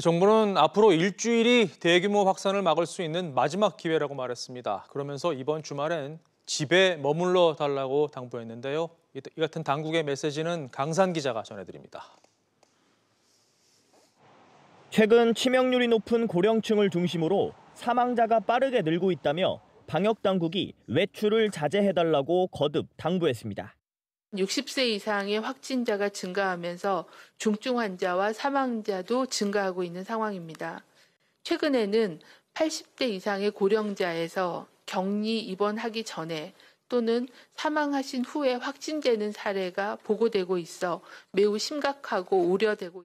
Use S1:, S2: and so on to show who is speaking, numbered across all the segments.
S1: 정부는 앞으로 일주일이 대규모 확산을 막을 수 있는 마지막 기회라고 말했습니다. 그러면서 이번 주말엔 집에 머물러 달라고 당부했는데요. 이 같은 당국의 메시지는 강산 기자가 전해드립니다.
S2: 최근 치명률이 높은 고령층을 중심으로 사망자가 빠르게 늘고 있다며 방역 당국이 외출을 자제해달라고 거듭 당부했습니다.
S3: 60세 이상의 확진자가 증가하면서 중증 환자와 사망자도 증가하고 있는 상황입니다. 최근에는 80대 이상의 고령자에서 격리 입원하기 전에 또는 사망하신 후에 확진되는 사례가 보고되고 있어 매우 심각하고 우려되고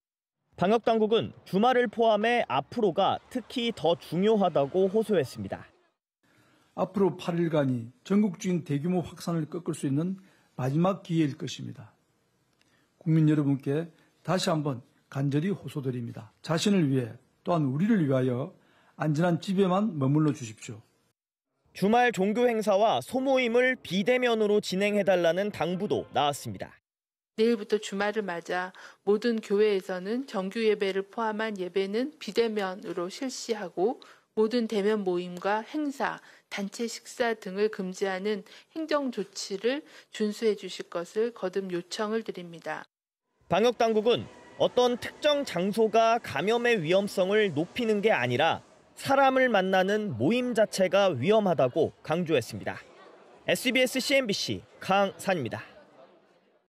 S3: 방역 당국은
S2: 주말을 포함해 앞으로가 특히 더 중요하다고 호소했습니다.
S4: 앞으로 8일간이 전국적인 대규모 확산을 꺾을 수 있는 마지막 기회일 것입니다. 국민 여러분께 다시 한번 간절히 호소드립니다.
S2: 자신을 위해 또한 우리를 위하여 안전한 집에만 머물러 주십시오. 주말 종교 행사와 소모임을 비대면으로 진행해달라는 당부도 나왔습니다.
S3: 내일부터 주말을 맞아 모든 교회에서는 정규 예배를 포함한 예배는 비대면으로 실시하고 모든 대면 모임과 행사, 단체 식사 등을 금지하는 행정 조치를 준수해 주실 것을 거듭 요청을 드립니다.
S2: 방역 당국은 어떤 특정 장소가 감염의 위험성을 높이는 게 아니라 사람을 만나는 모임 자체가 위험하다고 강조했습니다. SBS CNBC 강산입니다.